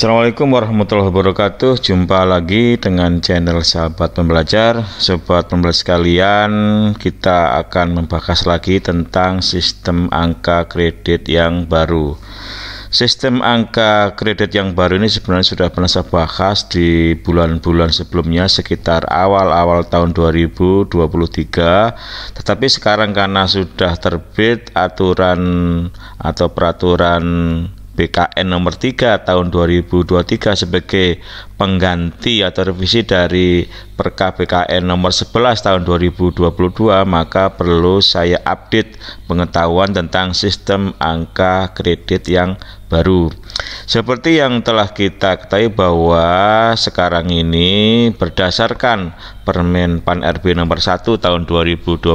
Assalamualaikum warahmatullahi wabarakatuh Jumpa lagi dengan channel sahabat pembelajar Sobat pembelajar sekalian Kita akan membahas lagi tentang sistem angka kredit yang baru Sistem angka kredit yang baru ini sebenarnya sudah pernah saya bahas di bulan-bulan sebelumnya sekitar awal-awal tahun 2023 Tetapi sekarang karena sudah terbit aturan atau peraturan BKN nomor 3 tahun 2023 sebagai pengganti atau revisi dari Perka BKN nomor 11 tahun 2022 maka perlu saya update pengetahuan tentang sistem angka kredit yang baru. Seperti yang telah kita ketahui bahwa sekarang ini berdasarkan Permen Pan RB nomor 1 tahun 2023,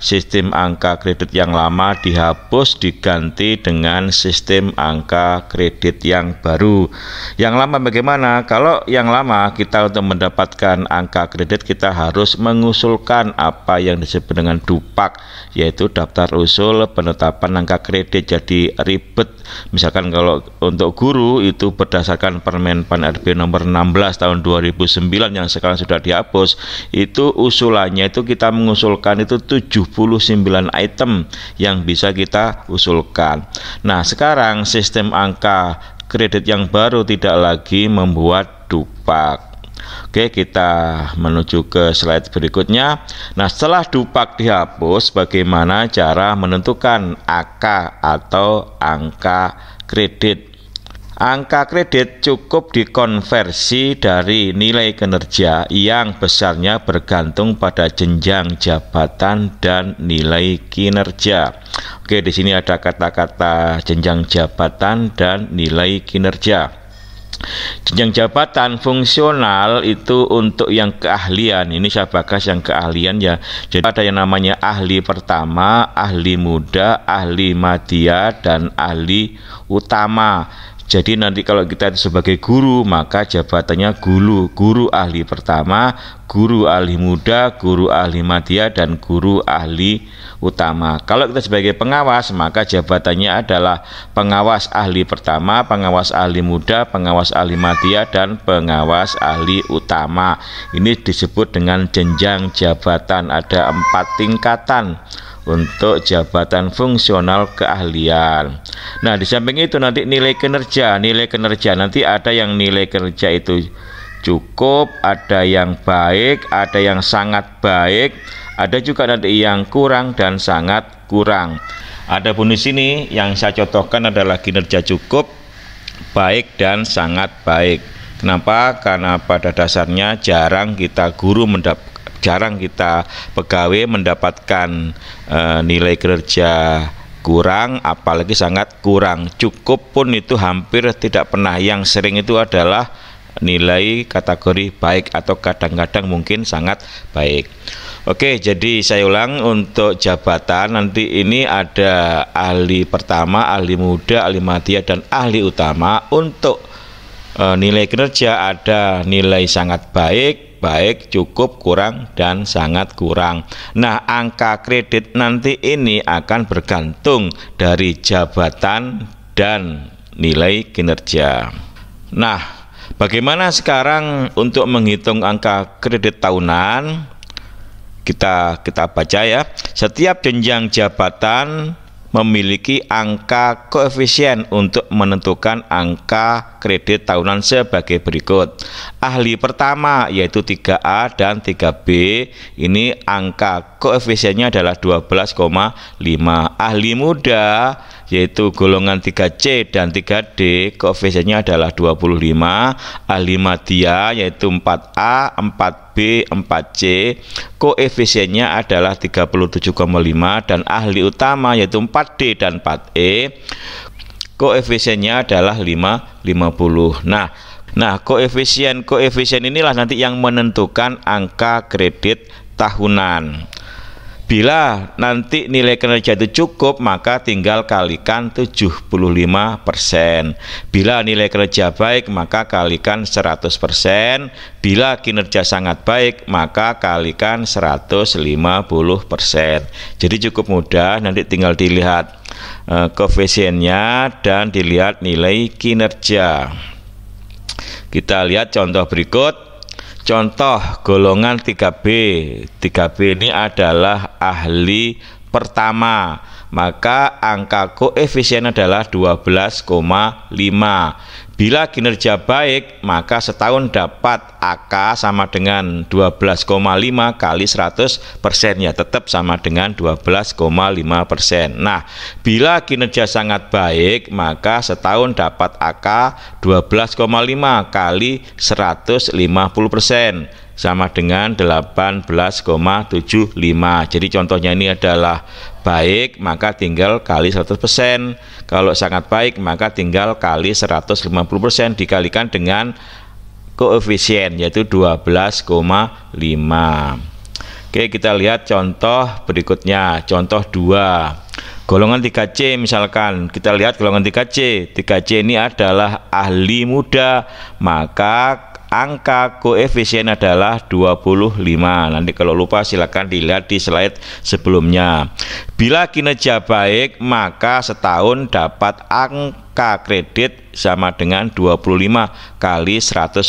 sistem angka kredit yang lama dihapus diganti dengan sistem angka kredit yang baru. Yang lama bagaimana? Kalau yang lama kita untuk mendapatkan angka kredit kita harus mengusulkan apa yang disebut dengan dupak yaitu daftar usul penetapan angka kredit jadi ribet. Misalkan kalau untuk guru itu berdasarkan Permen Pan RB nomor 16 tahun 2009 yang sekarang sudah dihapus dihapus itu usulannya itu kita mengusulkan itu 79 item yang bisa kita usulkan nah sekarang sistem angka kredit yang baru tidak lagi membuat dupak Oke, kita menuju ke slide berikutnya. Nah, setelah dupak dihapus, bagaimana cara menentukan AK atau angka kredit? Angka kredit cukup dikonversi dari nilai kinerja yang besarnya bergantung pada jenjang jabatan dan nilai kinerja. Oke, di sini ada kata-kata jenjang jabatan dan nilai kinerja. Jenjang jabatan fungsional itu untuk yang keahlian. Ini saya bagas yang keahlian ya. Jadi ada yang namanya ahli pertama, ahli muda, ahli madya dan ahli utama. Jadi nanti kalau kita sebagai guru maka jabatannya guru, guru ahli pertama, guru ahli muda, guru ahli madya dan guru ahli utama. Kalau kita sebagai pengawas maka jabatannya adalah pengawas ahli pertama, pengawas ahli muda, pengawas ahli madya dan pengawas ahli utama. Ini disebut dengan jenjang jabatan ada empat tingkatan untuk jabatan fungsional keahlian. Nah, di samping itu nanti nilai kinerja, nilai kinerja nanti ada yang nilai kerja itu cukup, ada yang baik, ada yang sangat baik, ada juga nanti yang kurang dan sangat kurang. Adapun di sini yang saya contohkan adalah kinerja cukup, baik dan sangat baik. Kenapa? Karena pada dasarnya jarang kita guru mendapat jarang kita pegawai mendapatkan e, nilai kerja kurang apalagi sangat kurang cukup pun itu hampir tidak pernah yang sering itu adalah nilai kategori baik atau kadang-kadang mungkin sangat baik Oke jadi saya ulang untuk jabatan nanti ini ada ahli pertama ahli muda ahli madya dan ahli utama untuk e, nilai kinerja ada nilai sangat baik baik, cukup, kurang, dan sangat kurang. Nah, angka kredit nanti ini akan bergantung dari jabatan dan nilai kinerja. Nah, bagaimana sekarang untuk menghitung angka kredit tahunan? Kita kita baca ya. Setiap jenjang jabatan memiliki angka koefisien untuk menentukan angka kredit tahunan sebagai berikut. Ahli pertama yaitu 3A dan 3B ini angka koefisiennya adalah 12,5 ahli muda yaitu golongan 3C dan 3D koefisiennya adalah 25 ahli madya yaitu 4A 4B 4C koefisiennya adalah 37,5 dan ahli utama yaitu 4D dan 4E koefisiennya adalah 550 nah Nah, koefisien koefisien inilah nanti yang menentukan angka kredit tahunan. Bila nanti nilai kinerja itu cukup, maka tinggal kalikan 75%. Bila nilai kinerja baik, maka kalikan 100%. Bila kinerja sangat baik, maka kalikan 150%. Jadi cukup mudah, nanti tinggal dilihat eh, koefisiennya dan dilihat nilai kinerja. Kita lihat contoh berikut Contoh golongan 3B. 3B ini adalah ahli pertama maka angka koefisien adalah 12,5. Bila kinerja baik, maka setahun dapat AK sama dengan 12,5 kali 100 persen ya, tetap sama dengan 12,5 persen. Nah, bila kinerja sangat baik, maka setahun dapat AK 12,5 kali 150 persen sama dengan 18,75 jadi contohnya ini adalah baik maka tinggal kali 100% kalau sangat baik maka tinggal kali 150% dikalikan dengan koefisien yaitu 12,5 Oke kita lihat contoh berikutnya contoh 2 golongan 3C misalkan kita lihat golongan 3C 3C ini adalah ahli muda maka angka koefisien adalah 25 nanti kalau lupa silakan dilihat di slide sebelumnya bila kinerja baik maka setahun dapat angka kredit sama dengan 25 kali 100%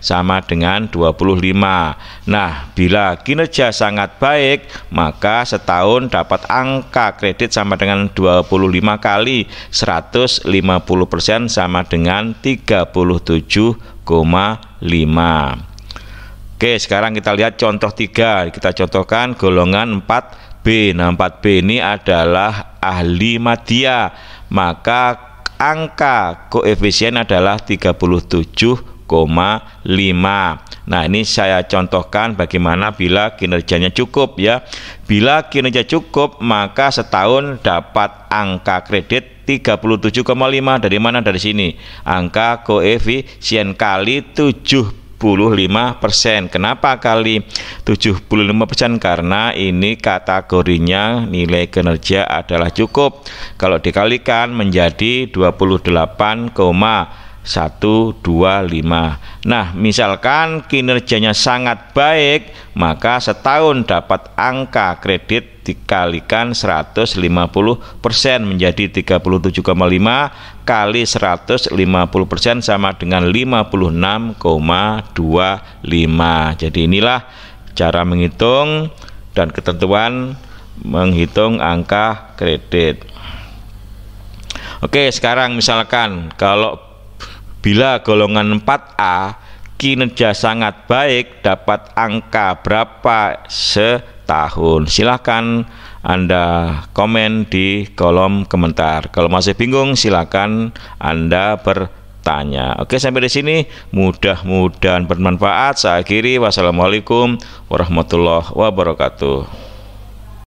sama dengan 25 nah bila kinerja sangat baik maka setahun dapat angka kredit sama dengan 25 kali 150% sama dengan 37 Oke, sekarang kita lihat contoh 3. Kita contohkan golongan 4B. Nah, 4B ini adalah ahli madya. Maka angka koefisien adalah 37 Nah, ini saya contohkan bagaimana bila kinerjanya cukup ya. Bila kinerja cukup, maka setahun dapat angka kredit 37,5 dari mana dari sini. Angka koefisien kali 7 75%. Kenapa kali 75%? Karena ini kategorinya nilai kinerja adalah cukup. Kalau dikalikan menjadi 28, 1, 2, 5 Nah misalkan kinerjanya sangat baik Maka setahun dapat angka kredit dikalikan 150% menjadi 37,5 kali 150% sama dengan 56,25 Jadi inilah cara menghitung dan ketentuan menghitung angka kredit Oke sekarang misalkan kalau Bila golongan 4A kinerja sangat baik dapat angka berapa setahun? Silahkan Anda komen di kolom komentar. Kalau masih bingung silahkan Anda bertanya. Oke, sampai di sini mudah-mudahan bermanfaat. Saya akhiri, wassalamualaikum warahmatullahi wabarakatuh.